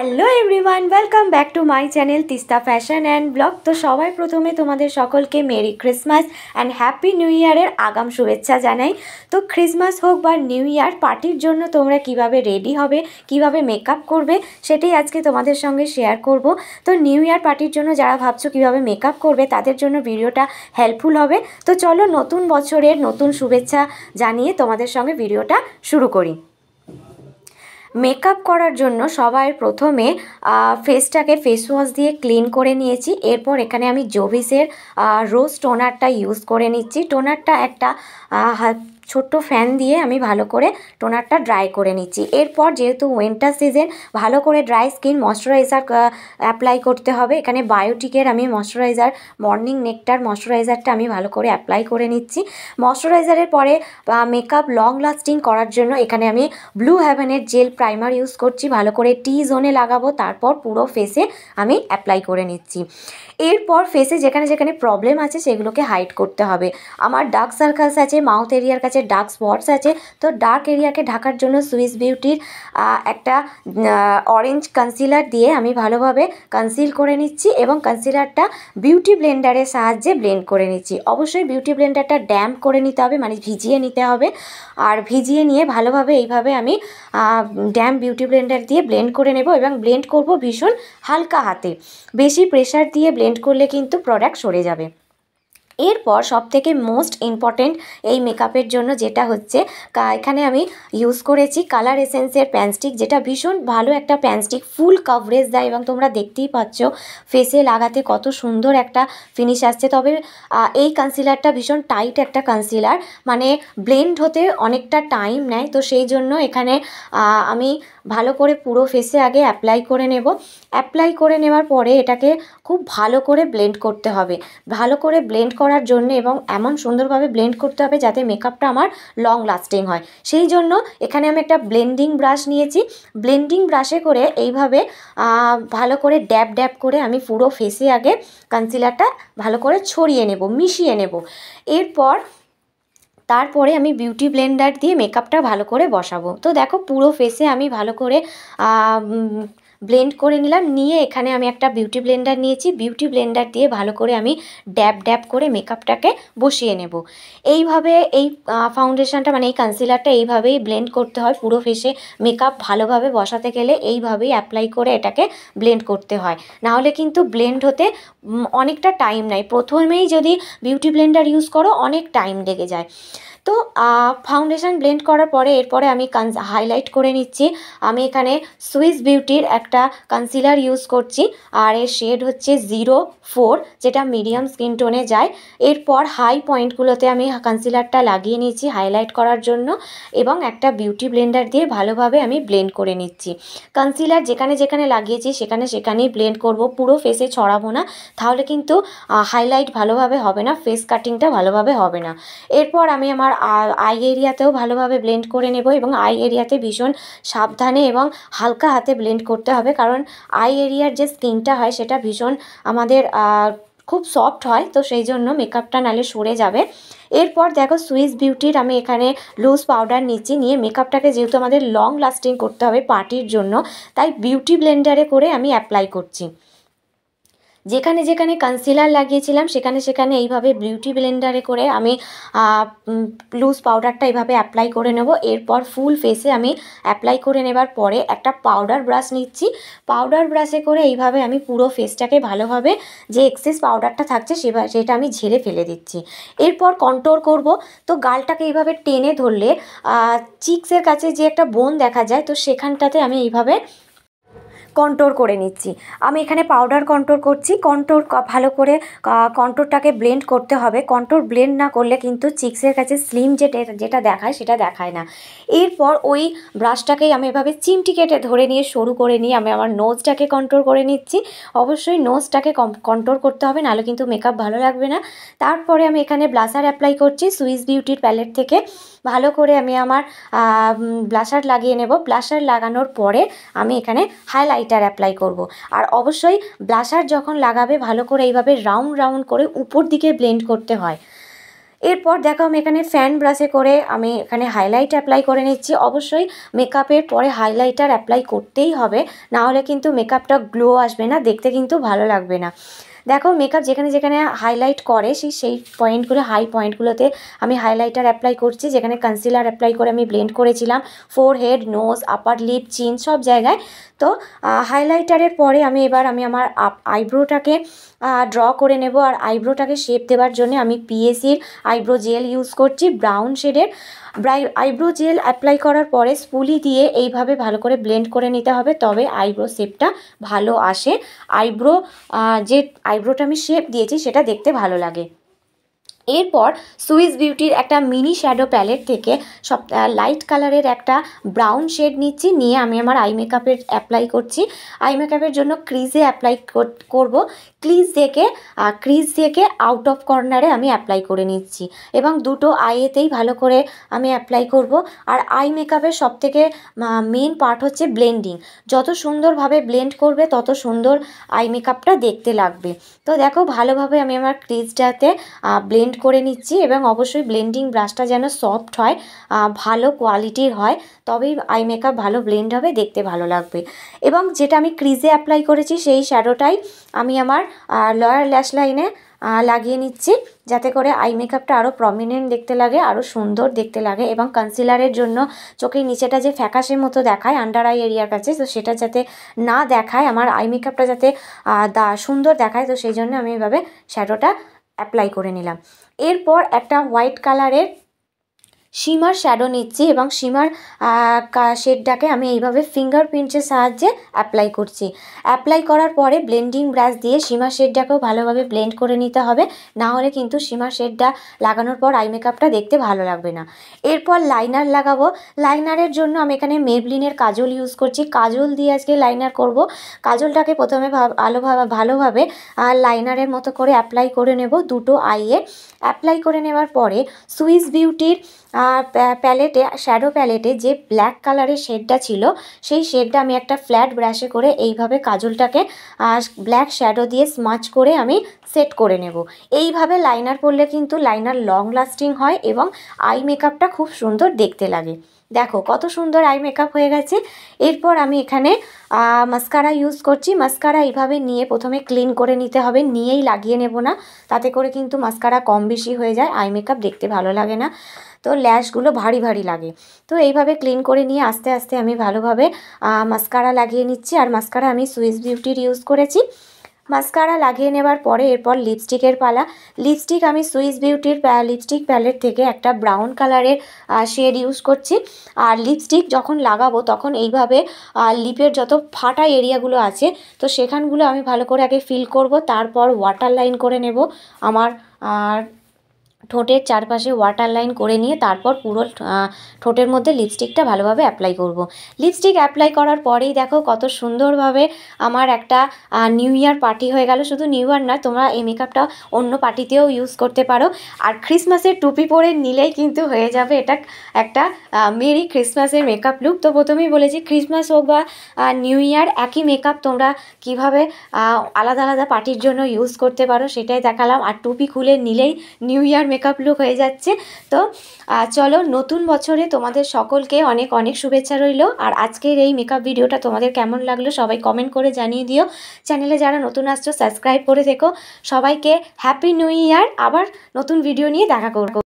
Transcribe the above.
Hello everyone welcome back to my channel Tista fashion and blog তো সবাই প্রথমে তোমাদের সকলকে merry Christmas and happy new ইয়ারের আগাম শুভেচ্ছা জানাই তো ক্রিসমাস হোক বা নিউ ইয়ার পার্টির জন্য তোমরা কিভাবে রেডি হবে কিভাবে মেকআপ করবে সেটাই আজকে তোমাদের সঙ্গে শেয়ার করব তো নিউ ইয়ার পার্টির জন্য যারা ভাবছো কিভাবে মেকআপ করবে তাদের জন্য ভিডিওটা হেল্পফুল হবে তো চলো নতুন বছরের নতুন শুভেচ্ছা জানিয়ে তোমাদের সঙ্গে ভিডিওটা শুরু করি মেকআপ করার জন্য সবাই প্রথমে ফেসটাকে ফেস ওয়াশ দিয়ে ক্লিন করে নিয়েছি এরপর এখানে আমি জোভিসের রোজ টোনারটা ইউজ করে নিচ্ছি টোনারটা একটা ছোট্ট ফ্যান দিয়ে আমি ভালো করে টোনারটা ড্রাই করে নিচ্ছি এরপর যেহেতু উইন্টার সিজন ভালো করে ড্রাই স্কিন ময়শ্চারাইজার অ্যাপ্লাই করতে হবে এখানে বায়োটিকের আমি ময়শ্চারাইজার মর্নিং নেকটার ময়শ্চারাইজারটা আমি ভালো করে অ্যাপ্লাই করে নিচ্ছি ময়শ্চারাইজারের পরে মেকআপ লং লাস্টিং করার জন্য এখানে আমি ব্লু হ্যাভেনের জেল প্রাইমার ইউজ করছি ভালো করে টি জোনে লাগাবো তারপর পুরো ফেসে আমি অ্যাপ্লাই করে নিচ্ছি এরপর ফেসে যেখানে যেখানে প্রবলেম আছে সেগুলোকে হাইড করতে হবে আমার ডার্ক সার্কালস আছে মাউথ এরিয়ার কাছে আছে ডার্ক স্পটস আছে তো ডার্ক এরিয়াকে ঢাকার জন্য সুইস বিউটির একটা অরেঞ্জ কনসিলার দিয়ে আমি ভালোভাবে কনসিল করে নিচ্ছি এবং কনসিলারটা বিউটি ব্লেন্ডারের সাহায্যে ব্লেন্ড করে নিচ্ছি অবশ্যই বিউটি ব্লেন্ডারটা ড্যাম্প করে নিতে হবে মানে ভিজিয়ে নিতে হবে আর ভিজিয়ে নিয়ে ভালোভাবে এইভাবে আমি ড্যাম্প বিউটি ব্লেন্ডার দিয়ে ব্লেন্ড করে নেব এবং ব্লেন্ড করব ভীষণ হালকা হাতে বেশি প্রেশার দিয়ে ব্লেন্ড করলে কিন্তু প্রোডাক্ট সরে যাবে এরপর সবথেকে মোস্ট ইম্পর্টেন্ট এই মেকআপের জন্য যেটা হচ্ছে এখানে আমি ইউজ করেছি কালার এসেন্সের প্যানস্টিক যেটা ভীষণ ভালো একটা প্যানস্টিক ফুল কভারেজ দেয় এবং তোমরা দেখতেই পাচ্ছ ফেসে লাগাতে কত সুন্দর একটা ফিনিশ আসছে তবে এই কনসিলারটা ভীষণ টাইট একটা কনসিলার মানে ব্লেন্ড হতে অনেকটা টাইম নেয় তো সেই জন্য এখানে আমি ভালো করে পুরো ফেসে আগে অ্যাপ্লাই করে নেব অ্যাপ্লাই করে নেওয়ার পরে এটাকে খুব ভালো করে ব্লেন্ড করতে হবে ভালো করে ব্লেন্ড করার জন্য এবং এমন সুন্দরভাবে ব্লেন্ড করতে হবে যাতে মেকআপটা আমার লং লাস্টিং হয় সেই জন্য এখানে আমি একটা ব্লেন্ডিং ব্রাশ নিয়েছি ব্লেন্ডিং ব্রাশে করে এইভাবে ভালো করে ড্যাব ড্যাব করে আমি পুরো ফেসে আগে কনসিলারটা ভালো করে ছড়িয়ে নেব মিশিয়ে নেব এরপর তারপরে আমি বিউটি ব্লেন্ডার দিয়ে মেকআপটা ভালো করে বসাবো তো দেখো পুরো ফেসে আমি ভালো করে ব্লেন্ড করে নিলাম নিয়ে এখানে আমি একটা বিউটি ব্লেন্ডার নিয়েছি বিউটি ব্লেন্ডার দিয়ে ভালো করে আমি ড্যাব ড্যাব করে মেকআপটাকে বসিয়ে নেব এইভাবে এই ফাউন্ডেশনটা মানে এই কনসিলারটা এইভাবেই ব্লেন্ড করতে হয় পুরো ফেসে মেকআপ ভালোভাবে বসাতে গেলে এইভাবেই অ্যাপ্লাই করে এটাকে ব্লেন্ড করতে হয় নাহলে কিন্তু ব্লেন্ড হতে অনেকটা টাইম নেয় প্রথমেই যদি বিউটি ব্লেন্ডার ইউজ করো অনেক টাইম লেগে যায় তো ফাউন্ডেশন ব্লেন্ড করার পরে এরপরে আমি হাইলাইট করে নিচ্ছি আমি এখানে সুইস বিউটির একটা কনসিলার ইউজ করছি আর এর শেড হচ্ছে জিরো ফোর যেটা মিডিয়াম স্কিন টোনে যায় এরপর হাই পয়েন্টগুলোতে আমি কনসিলারটা লাগিয়ে নিয়েছি হাইলাইট করার জন্য এবং একটা বিউটি ব্লেন্ডার দিয়ে ভালোভাবে আমি ব্লেন্ড করে নিচ্ছি কনসিলার যেখানে যেখানে লাগিয়েছি সেখানে সেখানেই ব্লেন্ড করব পুরো ফেসে ছড়াবো না তাহলে কিন্তু হাইলাইট ভালোভাবে হবে না ফেস কাটিংটা ভালোভাবে হবে না এরপর আমি আমার আমার আই এরিয়াতেও ভালোভাবে ব্লেন্ড করে নেব এবং আই এরিয়াতে ভীষণ সাবধানে এবং হালকা হাতে ব্লেন্ড করতে হবে কারণ আই এরিয়ার যে স্কিনটা হয় সেটা ভীষণ আমাদের খুব সফট হয় তো সেই জন্য মেকআপটা নালে সরে যাবে এরপর দেখো সুইস বিউটির আমি এখানে লুজ পাউডার নিচ্ছি নিয়ে মেকআপটাকে যেহেতু আমাদের লং লাস্টিং করতে হবে পার্টির জন্য তাই বিউটি ব্লেন্ডারে করে আমি অ্যাপ্লাই করছি যেখানে যেখানে কনসিলার লাগিয়েছিলাম সেখানে সেখানে এইভাবে বিউটি ব্লেন্ডারে করে আমি লুজ পাউডারটা এইভাবে অ্যাপ্লাই করে নেব এরপর ফুল ফেসে আমি অ্যাপ্লাই করে নেবার পরে একটা পাউডার ব্রাশ নিচ্ছি পাউডার ব্রাশে করে এইভাবে আমি পুরো ফেসটাকে ভালোভাবে যে এক্সেস পাউডারটা থাকছে সেটা আমি ঝেড়ে ফেলে দিচ্ছি এরপর কন্ট্রোল করব তো গালটাকে এইভাবে টেনে ধরলে চিক্সের কাছে যে একটা বোন দেখা যায় তো সেখানটাতে আমি এইভাবে কন্ট্রোল করে নিচ্ছি আমি এখানে পাউডার কন্ট্রোল করছি কন্ট্রোল ভালো করে কন্ট্রোলটাকে ব্লেন্ড করতে হবে কন্ট্রোল ব্লেন্ড না করলে কিন্তু চিক্সের কাছে স্লিম যেটা যেটা দেখায় সেটা দেখায় না এরপর ওই ব্রাশটাকেই আমি এভাবে চিমটি কেটে ধরে নিয়ে শুরু করে নিয়ে আমি আমার নোজটাকে কন্ট্রোল করে নিচ্ছি অবশ্যই নোজটাকে কন্ট্রোল করতে হবে নাহলে কিন্তু মেকআপ ভালো লাগবে না তারপরে আমি এখানে ব্লাসার অ্যাপ্লাই করছি সুইস বিউটির প্যালেট থেকে ভালো করে আমি আমার ব্লাশার লাগিয়ে নেব ব্লাশার লাগানোর পরে আমি এখানে হাইলাইট হাইলাইটার অ্যাপ্লাই করব। আর অবশ্যই ব্লাশার যখন লাগাবে ভালো করে এইভাবে রাউন্ড রাউন্ড করে উপর দিকে ব্লেন্ড করতে হয় এরপর দেখো আমি এখানে ফ্যান ব্রাশে করে আমি এখানে হাইলাইট অ্যাপ্লাই করে নিচ্ছি অবশ্যই মেকআপের পরে হাইলাইটার অ্যাপ্লাই করতেই হবে না হলে কিন্তু মেকআপটা গ্লো আসবে না দেখতে কিন্তু ভালো লাগবে না দেখো মেকআপ যেখানে যেখানে হাইলাইট করে সেই সেই পয়েন্টগুলো হাই পয়েন্টগুলোতে আমি হাইলাইটার অ্যাপ্লাই করছি যেখানে কনসিলার অ্যাপ্লাই করে আমি ব্লেন্ড করেছিলাম forehead nose upper lip chin সব জায়গায় তো হাইলাইটারের পরে আমি এবার আমি আমার আইব্রোটাকে ড্র করে নেব আর আইব্রোটাকে শেপ দেওয়ার জন্য আমি পিএসির আইব্রো জেল ইউজ করছি ব্রাউন শেডের ব্রাই আইব্রো জেল অ্যাপ্লাই করার পরে স্পুলি দিয়ে এইভাবে ভালো করে ব্লেন্ড করে নিতে হবে তবে আইব্রো শেপটা ভালো আসে আইব্রো যে আইব্রোটা আমি শেপ দিয়েছি সেটা দেখতে ভালো লাগে এরপর সুইস বিউটির একটা মিনি শ্যাডো প্যালেট থেকে সব লাইট কালারের একটা ব্রাউন শেড নিচ্ছি নিয়ে আমি আমার আই মেকআপের অ্যাপ্লাই করছি আই মেকআপের জন্য ক্রিজে অ্যাপ্লাই করব ক্রিজ থেকে ক্রিজ থেকে আউট অফ কর্নারে আমি অ্যাপ্লাই করে নিচ্ছি এবং দুটো আইয়েতেই ভালো করে আমি অ্যাপ্লাই করব আর আই মেকআপের সব থেকে মেন পার্ট হচ্ছে ব্লেন্ডিং যত সুন্দরভাবে ব্লেন্ড করবে তত সুন্দর আই মেকআপটা দেখতে লাগবে তো দেখো ভালোভাবে আমি আমার ক্রিজটাতে ব্লেন্ড করে নিচ্ছি এবং অবশ্যই ব্লেন্ডিং ব্রাশটা যেন সফট হয় ভালো কোয়ালিটির হয় তবেই আই মেকআপ ভালো ব্লেন্ড হবে দেখতে ভালো লাগবে এবং যেটা আমি ক্রিজে অ্যাপ্লাই করেছি সেই শ্যাডোটাই আমি আমার লয়ার ল্যাশ লাইনে লাগিয়ে নিচ্ছি যাতে করে আই মেকআপটা আরও প্রমিনেন্ট দেখতে লাগে আরও সুন্দর দেখতে লাগে এবং কনসিলারের জন্য চোখের নিচেটা যে ফ্যাকাশের মতো দেখায় আন্ডার আই এরিয়ার কাছে তো সেটা যাতে না দেখায় আমার আই মেকআপটা যাতে সুন্দর দেখায় তো সেই জন্য আমি এভাবে শ্যাডোটা অ্যাপ্লাই করে নিলাম এরপর একটা হোয়াইট কালারের সীমার শ্যাডো নিচ্ছি এবং সীমার শেডটাকে আমি এইভাবে ফিঙ্গার প্রিন্টের সাহায্যে অ্যাপ্লাই করছি অ্যাপ্লাই করার পরে ব্লেন্ডিং ব্রাশ দিয়ে সীমা শেডটাকেও ভালোভাবে ব্লেন্ড করে নিতে হবে না হলে কিন্তু সীমা শেডটা লাগানোর পর আই মেকআপটা দেখতে ভালো লাগবে না এরপর লাইনার লাগাবো লাইনারের জন্য আমি এখানে মেবলিনের কাজল ইউজ করছি কাজল দিয়ে আজকে লাইনার করব কাজলটাকে প্রথমে ভালোভাবে ভালোভাবে লাইনারের মতো করে অ্যাপ্লাই করে নেব দুটো আইয়ে অ্যাপ্লাই করে নেওয়ার পরে সুইস বিউটির প্যালেটে শ্যাডো প্যালেটে যে ব্ল্যাক কালারের শেডটা ছিল সেই শেডটা আমি একটা ফ্ল্যাট ব্রাশে করে এইভাবে কাজলটাকে ব্ল্যাক শ্যাডো দিয়ে স্মাচ করে আমি সেট করে নেব এইভাবে লাইনার পরলে কিন্তু লাইনার লং লাস্টিং হয় এবং আই মেকআপটা খুব সুন্দর দেখতে লাগে দেখো কত সুন্দর আই মেকআপ হয়ে গেছে এরপর আমি এখানে মাস্কারা ইউজ করছি মাস্কারা এইভাবে নিয়ে প্রথমে ক্লিন করে নিতে হবে নিয়েই লাগিয়ে নেব না তাতে করে কিন্তু মাস্কারা কম বেশি হয়ে যায় আই মেকআপ দেখতে ভালো লাগে না তো ল্যাশগুলো ভারী ভারী লাগে তো এইভাবে ক্লিন করে নিয়ে আস্তে আস্তে আমি ভালোভাবে মাস্কারা লাগিয়ে নিচ্ছি আর মাস্কারা আমি সুইস বিউটির ইউজ করেছি মাস্কারা লাগিয়ে নেবার পরে এরপর লিপস্টিকের পালা লিপস্টিক আমি সুইস বিউটির লিপস্টিক প্যালেট থেকে একটা ব্রাউন কালারের শেড ইউজ করছি আর লিপস্টিক যখন লাগাবো তখন এইভাবে লিপের যত ফাটা এরিয়াগুলো আছে তো সেখানগুলো আমি ভালো করে আগে ফিল করব তারপর ওয়াটার লাইন করে নেব আমার আর ঠোঁটের চারপাশে ওয়াটার লাইন করে নিয়ে তারপর পুরো ঠোঁটের মধ্যে লিপস্টিকটা ভালোভাবে অ্যাপ্লাই করব। লিপস্টিক অ্যাপ্লাই করার পরেই দেখো কত সুন্দরভাবে আমার একটা নিউ ইয়ার পার্টি হয়ে গেল শুধু নিউ ইয়ার নয় তোমরা এই মেকআপটা অন্য পার্টিতেও ইউজ করতে পারো আর ক্রিসমাসের টুপি পরে নিলেই কিন্তু হয়ে যাবে এটা একটা মেরি ক্রিসমাসের মেকআপ লুক তো প্রথমেই বলেছি ক্রিসমাস হোক বা নিউ ইয়ার একই মেকআপ তোমরা কিভাবে আলাদা আলাদা পার্টির জন্য ইউজ করতে পারো সেটাই দেখালাম আর টুপি খুলে নিলেই new year makeup makeup look হয়ে যাচ্ছে তো চলো নতুন বছরে তোমাদের সকলকে অনেক অনেক শুভেচ্ছা রইল আর আজকের এই মেকআপ ভিডিওটা তোমাদের কেমন লাগলো সবাই কমেন্ট করে জানিয়ে দিও চ্যানেলে যারা নতুন আসছো সাবস্ক্রাইব করে থেকো সবাইকে হ্যাপি নিউ ইয়ার আবার নতুন ভিডিও নিয়ে দেখা করবো